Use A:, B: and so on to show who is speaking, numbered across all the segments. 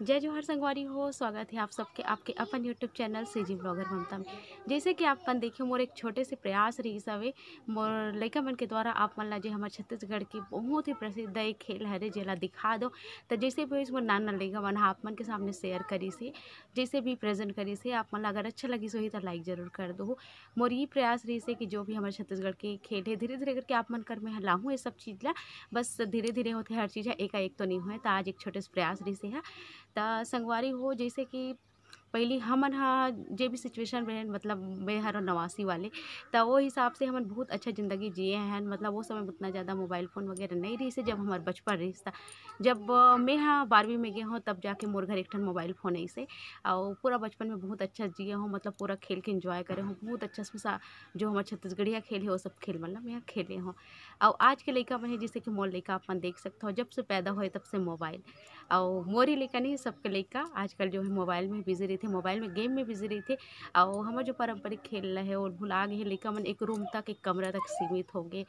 A: जय जोहर संगवारी हो स्वागत है आप सबके आपके अपन YouTube channel C G blogger Mamta में जैसे कि आप मन देखिए मोर एक छोटे से प्रयास रही हवे मोर लैका मन के द्वारा आप मन ला हमारे छत्तीसगढ़ के बहुत ही प्रसिद्ध एक खेल हरे जेला दिखा दो तो जैसे भी मोर नान नान मन आप मन के सामने शेयर करी से जैसे भी प्रेजेंट करी से आप मन ला अगर अच्छा सो ही तो लाइक ज़रूर कर दो मोर ये प्रयास रही से कि जो भी हमारे छत्तीसगढ़ के खेल है धीरे धीरे करके आप मन कर मैं लाऊँ ये सब चीज़ ला बस धीरे धीरे होते हर चीज़ है एकाएक तो नहीं हुए तो आज एक छोटे से प्रयास से है तो संगवारी हो जैसे कि पहली हमन हा जे भी सिचुएशन में मतलब मतिलबु हर नवासी वाले तो वो हिसाब से हमन बहुत अच्छा ज़िंदगी जिए हैं मतलब वो समय उतना ज़्यादा मोबाइल फ़ोन वगैरह नहीं रही से जब हमार बचपन रही था जब मैं हाँ बारहवीं में गए हूँ तब जाके मोर घर एक ठन मोबाइल फ़ोन ऐसे और पूरा बचपन में बहुत अच्छा जिए हूँ मतलब पूरा खेल के इन्जॉय करे हूँ बहुत अच्छा से जो हमारे छत्तीसगढ़िया खेल है वो सब खेल मतलब मैं खेले हूँ और आज के लड़का में जैसे कि मोर लड़का अपन देख सकते हो जब से पैदा हुए तब से मोबाइल और मोरी लड़का नहीं सबके लड़का आजकल जो है मोबाइल में बिजी रहते थे मोबाइल में गेम में बिजी रही थे और हमारे जो पारंपरिक खेल रहे और भुला गए लेकिन मन एक रूम तक एक कमरा तक सीमित हो गए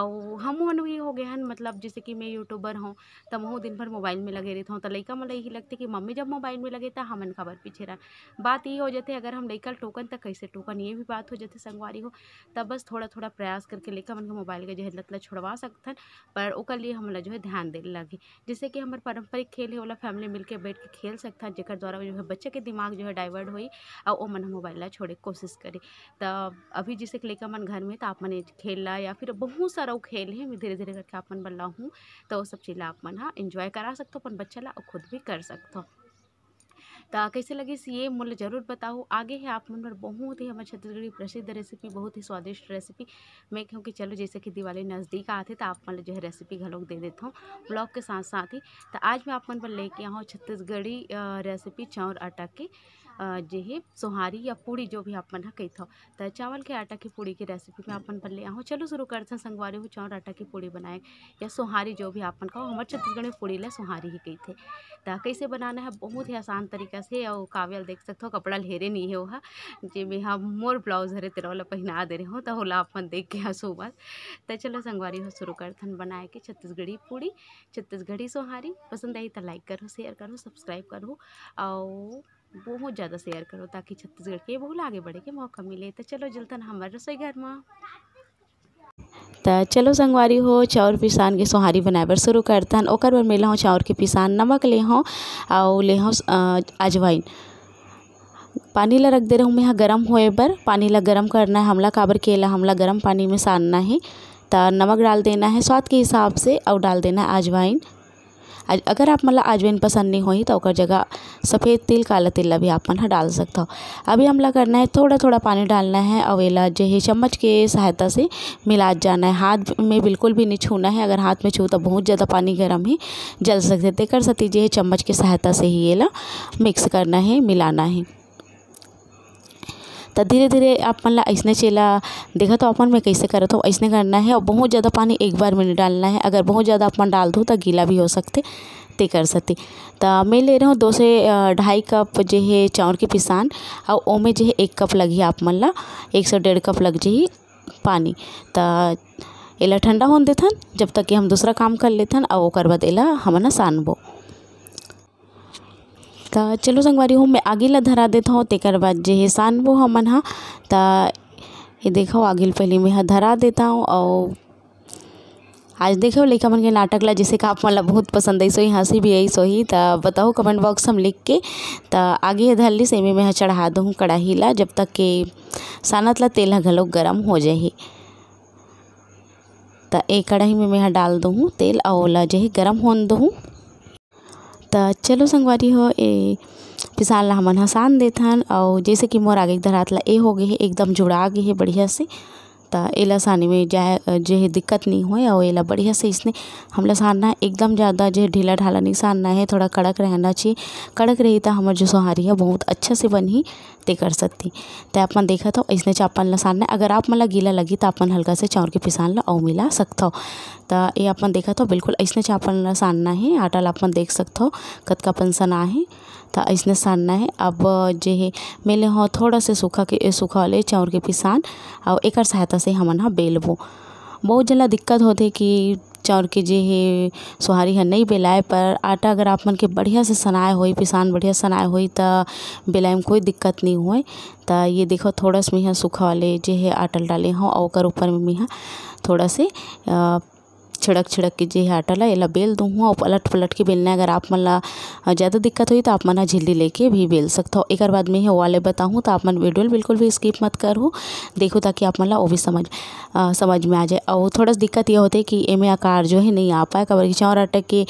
A: और हम मन भी हो गए हैं मतलब जैसे कि मैं यूट्यूबर हूँ तो मैं दिन भर मोबाइल में लगे रहता हूँ तो लड़का मन मतलब यही लगते कि मम्मी जब मोबाइल में लगे तो हमन खबर पीछे रहा बात ये हो जाती अगर हम लड़का टोकन तो कैसे टोकन ये भी बात हो जाते संगवारी हो तब बस थोड़ा थोड़ा प्रयास करके लेकर मन मतलब मोबाइल के जो है लतला छोड़वा सकथन पर ओकर लिए हमला मतलब जो है ध्यान दे लगे जैसे कि हमारे पारंपरिक खेल है वाला फैमिली मिलकर बैठ के खेल है जर द्वारा जो है बच्चे के दिमाग जो है डाइवर्ट हुई और वो मन मोबाइल ला छोड़े कोशिश करी तो अभी जिसे लेकर मन घर में तो आप मन खेलला या फिर बहुत सारा वो खेल है मैं धीरे धीरे करके आप मन हूँ तो वो सब चीज़ ला आप मन हाँ इन्जॉय करा सकते हो अपन बच्चा ला और खुद भी कर सकते हो तो कैसे लगे इस ये मूल्य ज़रूर बताओ आगे है आप मन बहुत ही हमारे छत्तीसगढ़ की प्रसिद्ध रेसिपी बहुत ही स्वादिष्ट रेसिपी मैं कहूँ कि चलो जैसे कि दिवाली नज़दीक आते तो आप मतलब जो है रेसिपी घलोक दे देता हूँ ब्लॉग के साथ साथ ही तो आज मैं आप मन पर लेके आऊँ छत्तीसगढ़ी रेसिपी चाँवर आटा की जी सोहारी या पूड़ी जो भी आप मन कही था चावल के आटा की पूड़ी की रेसिपी में अपन बन ले आऊँ चलो शुरू करते हैं संगवारी हो चावल आटा की पूड़ी बनाए या सोहारी जो भी आपन कहो हमारे छत्तीसगढ़ में पूड़ी ला सोहारी ही कही थे तो कैसे बनाना है बहुत ही आसान तरीका से और काव्यल देख सकते हो कपड़ा लहरे नहीं है वह जेमे हम मोर ब्लाउज हरे तेरा वाला पहना दे रहे हो तो ओला अपन देख के हंसो बस तो चलो संगवारी हो शुरू करथन बनाए के छत्तीसगढ़ी पूड़ी छत्तीसगढ़ी सोहारी पसंद आई तो लाइक करो शेयर करो सब्सक्राइब करो और बहुत ज़्यादा शेयर करो ताकि छत्तीसगढ़ के बहुत आगे बढ़े के मौका मिले तो चलो जलतन हमारे रसोई घर में तो चलो संगवारी हो चावर पिसान के सोहारी बनाए बर शुरू करतन ओकर बर मिला हूँ चावर के पिसान नमक ले हूँ और ले हूँ अजवाइन पानी ला रख दे रहा हूँ मैं गर्म होए बर पानी ला गर्म करना है हमला काबर केला हमला गर्म पानी में सानना है तो नमक डाल देना है स्वाद के हिसाब से और डाल देना है अजवाइन अगर आप मतलब अजवाइन पसंद नहीं हो तो ओकर जगह सफ़ेद तिल काला तिल भी आप मन मतलब डाल सकता हो अभी हमला करना है थोड़ा थोड़ा पानी डालना है अवेला जो है चम्मच के सहायता से मिला जाना है हाथ में बिल्कुल भी नहीं छूना है अगर हाथ में छू तो बहुत ज़्यादा पानी गर्म ही जल सकते कर सकती जो है चम्मच की सहायता से ही ये ला मिक्स करना है मिलाना है तो धीरे धीरे आप मन ला ऐसने चेला देखा तो अपन मैं कैसे करत हो तो ऐसने करना है और बहुत ज़्यादा पानी एक बार में नहीं डालना है अगर बहुत ज़्यादा अपन डाल दूँ तो गीला भी हो सकते ते कर सकते तो मैं ले रहा हूँ दो से ढाई कप जो है चाउर के पिसान और में जो है एक कप लगी आप मन ला एक से डेढ़ कप लग जाए पानी तो एला ठंडा होने देता जब तक कि हम दूसरा काम कर लेथन और ओकर बाद हम ना सानबो तो चलो संगवारी हो मैं आगे ला धरा देता हूँ तेकर बाद जे है सानबो हमन हा तो ये देखो आगे पहले मैं धरा देता हूँ और आज देखो लइका मन के नाटक ला जैसे का आप मतलब बहुत पसंद आई सोई हंसी भी आई सोही त बताओ कमेंट बॉक्स हम लिख के तो आगे धर ली सेमी में चढ़ा दूँ कढ़ाही ला जब तक के सानत ला तेल घलो गरम हो जाए तो एक कढ़ाई में मैं डाल दूँ तेल और ओला जो है गरम होने दूँ तो चलो संगवारी हो ए पिसान ला हमन ह सान देथन और जैसे कि मोर आगे धरातला ए हो गए होगे हे एकदम जुड़ा गए हे बढ़िया से एला साने में जाए जे दिक्कत नहीं हो और एला बढ़िया से इसने हमला सानना है एकदम ज़्यादा जो ढीला ढाला नहीं सानना है थोड़ा कड़क रहना चाहिए कड़क रही तो हमार जो सोहारी है बहुत अच्छा से बनी ते कर सकती तो अपन देखा तो इसने चापन ला सानना है अगर आप मतलब गीला लगी तो अपन हल्का से चावल के पिसान ला और मिला सकता हो तो ये अपन देखा तो बिल्कुल इसने चापन ला सानना है आटा ला अपन देख सकता हो कतका अपन सना है तो अइसने सानना है अब जे मेले हो थोड़ा से सूखा के ले चाउर के पिसान और एक सहायता से हमन ह बेलबो बहुत जला दिक्कत होते कि चाउर के जे है सुहारी है नहीं बेलाए पर आटा अगर आप मन के बढ़िया से सनाए हो पिसान बढ़िया सनाए हो त बेलाए में कोई दिक्कत नहीं हुए तो ये देखो थोड़ा सा मेंहा सुखवले जे हे आटा डाले हों और ऊपर में मैं थोड़ा से छिड़क छिड़क के है आटा ला एला बेल दूहूँ और पलट पलट के बेलना है अगर आप मन ला ज़्यादा दिक्कत हुई तो आप मन झिल्ली लेके भी बेल हो एक बाद में वाले बताऊँ तो आप मन वीडियो बिल्कुल भी स्किप मत करूँ देखो ताकि आप मन वो भी समझ आ, समझ में आ जाए और थोड़ा सा दिक्कत ये है कि एमे आकार जो है नहीं आ पाए कबर की चाँवर अटक के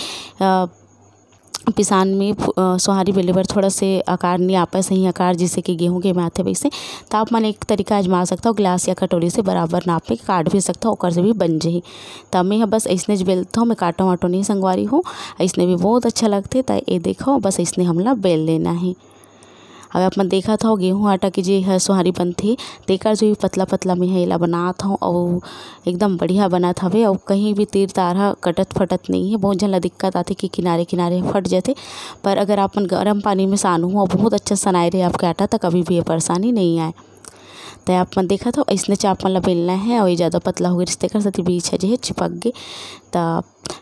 A: किसान में सुहारी बेले पर थोड़ा से नहीं आ पाए सही आकार जिससे कि गेहूं के माथे वैसे तापमान एक तरीका आजमा सकता हो गिलास या कटोरी से बराबर नाप पे काट भी सकता हो ओकर से भी बन जाए तो मैं बस ऐसने बेलता हूँ मैं काटो वाटो नहीं संगवारी हूँ ऐसने भी बहुत अच्छा लगते तो ये देखो बस ऐसने हमला बेल लेना है अब आप मन था गेहूँ गेहूं आटा जो है सुहारी सोहारी बनथे देखा जो पतला पतला में इला बनात हव और एकदम बढ़िया था हवे और कहीं भी तीर तारा कटत फटत नहीं है बहुत झन दिक्कत आती कि किनारे किनारे फट जाते पर अगर आप मन पानी में सानू और बहुत अच्छा सनाए रहे आपके आटा तो कभी भी ये परेशानी नहीं आए तो आप मन देखा था इसने चाप मन बेलना है और ये ज़्यादा पतला हो गया रिश्ते कर सकती बीज है जो है चिपक गए तो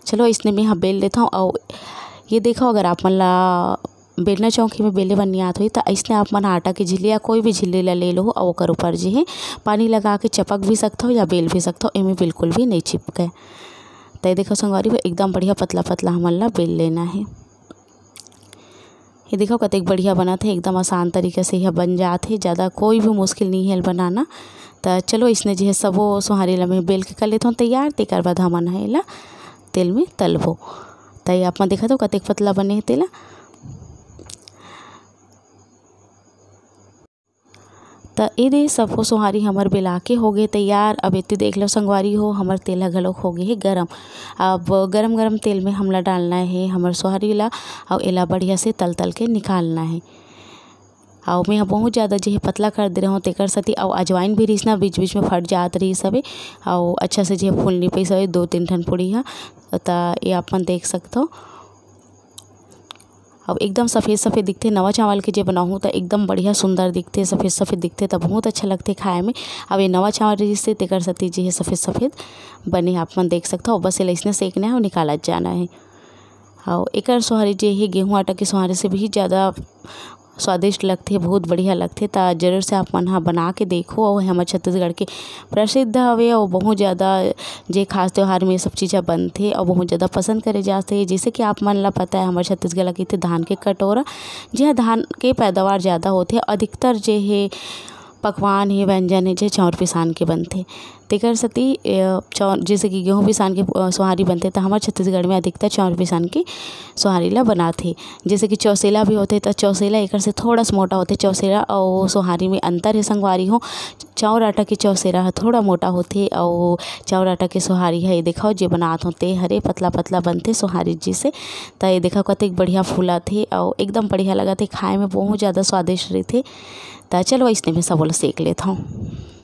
A: चलो इसने मैं यहाँ बेल लेता हूँ और ये देखो अगर आप मन ला बेलना चौकी में बेले बन नियात होही त तो इसने आप मन आटा के झिल्ली या कोई भी झिल्ली ला ले लो और ओकर ऊपर जी पानी लगा के चपक भी हो या बेल भी हो इमें बिल्कुल भी नहीं चिपके तो देखो संगवारी एकदम बढ़िया पतला पतला हमन ला बेल लेना है ये देखो कतिक बढ़िया बना था एकदम आसान तरीके से यह बन जाते ज़्यादा कोई भी मुश्किल नहीं है बनाना तो चलो इसने जो है सबो सुहारी ला बेल के कर लेते हूँ तैयार तेकर तो बाद हमन है तेल में तलबो तो ये आप देखा तो कतिक पतला बने है तेला तो एदे सफ़ो सोहारी हमार बिला के हो गए तैयार अब इतने देख लो संगवारी हो हमार तेल ह घलोक गए है गरम अब गरम गरम तेल में हमला डालना है हमार सोहारी ला और एला बढ़िया से तल तल के निकालना है और मैं बहुत ज़्यादा जो पतला कर दे रहा हूँ तेकर सती और अजवाइन भी रिसना बीच बीच में फट जात रही सभी और अच्छा से जो फूल नहीं पी सभी दो तीन ठन पूड़ी है तो ये अपन देख सकते हो अब एकदम सफ़ेद सफ़ेद दिखते नवा चावल के जो बनाहूँ तो एकदम बढ़िया सुंदर दिखते सफ़ेद सफ़ेद दिखते तो बहुत अच्छा लगते खाए में अब ये नवा चावल जिससे तेकर सती जी है सफ़ेद सफ़ेद बने आप मन देख सकता हो बस इसने सेकना है और निकाला जाना है और एक सोहारी जो है गेहूँ आटा के सोहारे से भी ज़्यादा स्वादिष्ट लगते बहुत बढ़िया लगते तो जरूर से आप मन हाँ बना के देखो और हमारे छत्तीसगढ़ के प्रसिद्ध हवे और बहुत ज़्यादा जे खास त्यौहार में सब चीज़ें बनते हैं और बहुत ज़्यादा पसंद करे जाते हैं जैसे कि आप मन ला पता है हमारे छत्तीसगढ़ लगे थे तो धान के कटोरा जहाँ धान के पैदावार ज़्यादा होते अधिकतर जे है पकवान है व्यंजन है जे चावर पिसान के हैं तेकर सती चौर जैसे कि गेहूँ पिसान के सुहारी बनते तो हमारे छत्तीसगढ़ में अधिकतर चौर पिसान के सुहारी ला बनाते जैसे कि चौसेला भी होते तो चौसेला एकर से थोड़ा सा मोटा होते चौसेरा और सुहारी में अंतर है संगवारी हो चाँउर आटा के चौसेरा थोड़ा मोटा होते और चाँउर आटा के सुहारी है ये देखा जो बनात होते ते हरे पतला पतला बनते सुहारी जी से त तो ये देखा कतिक बढ़िया फूला थे और एकदम बढ़िया लगा थे खाए में बहुत ज़्यादा स्वादिष्ट थे त तो चलो इसने में सब ल सेक हूँ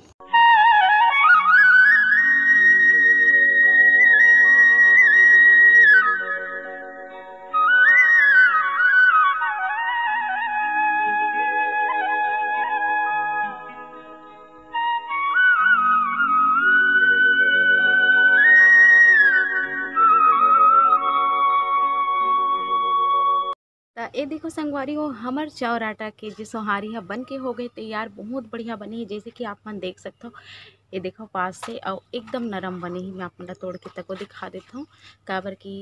A: ये देखो संगवारी हो हमार चाउर आटा के जो सोहारी है बन के हो गए तैयार बहुत बढ़िया बने है जैसे कि आप मन देख सकते हो ये देखो पास से और एकदम नरम बने ही मैं आप तोड़ के तको दिखा देता हूँ काबर की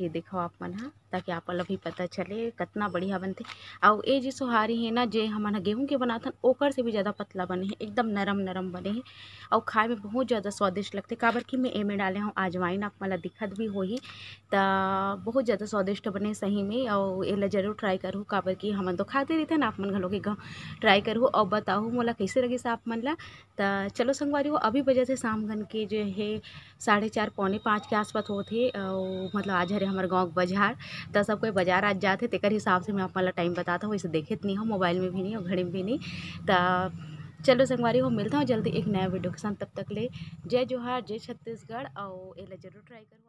A: ये देखो आप मन हाँ ताकि आप अलग ही पता चले कितना बढ़िया बनते और ये जो सोहारी है ना जे हमारा गेहूं के बनाथन ओकर से भी ज़्यादा पतला बने हैं एकदम नरम नरम बने हैं और खाए में बहुत ज़्यादा स्वादिष्ट हैं काबर कि मैं में डाले हूँ आजवाइन आप माला दिक्कत भी ही तो बहुत ज़्यादा स्वादिष्ट बने सही में और ये जरूर ट्राई करूँ काबर कि हमन तो खाते रहते ना आप मन घलो के ट्राई करूँ और बताऊँ मोला कैसे लगे आप मन ला त चलो संगवारी हो अभी बजे थे घन के जो है साढ़े चार पौने पाँच के आसपास होते अउ मतलब आज हरे हमारे गाँव बाजार त सब कोई बाजार आज जाते तेकर हिसाब से मैं आप टाइम बताता हूँ वैसे देखे नहीं हूँ मोबाइल में भी नहीं और घड़ी में भी नहीं तो चलो संगवारी हो मिलता हूँ जल्दी एक नया वीडियो के साथ तब तक ले जय जोहार जय छत्तीसगढ़ और ये जरूर ट्राई करूँ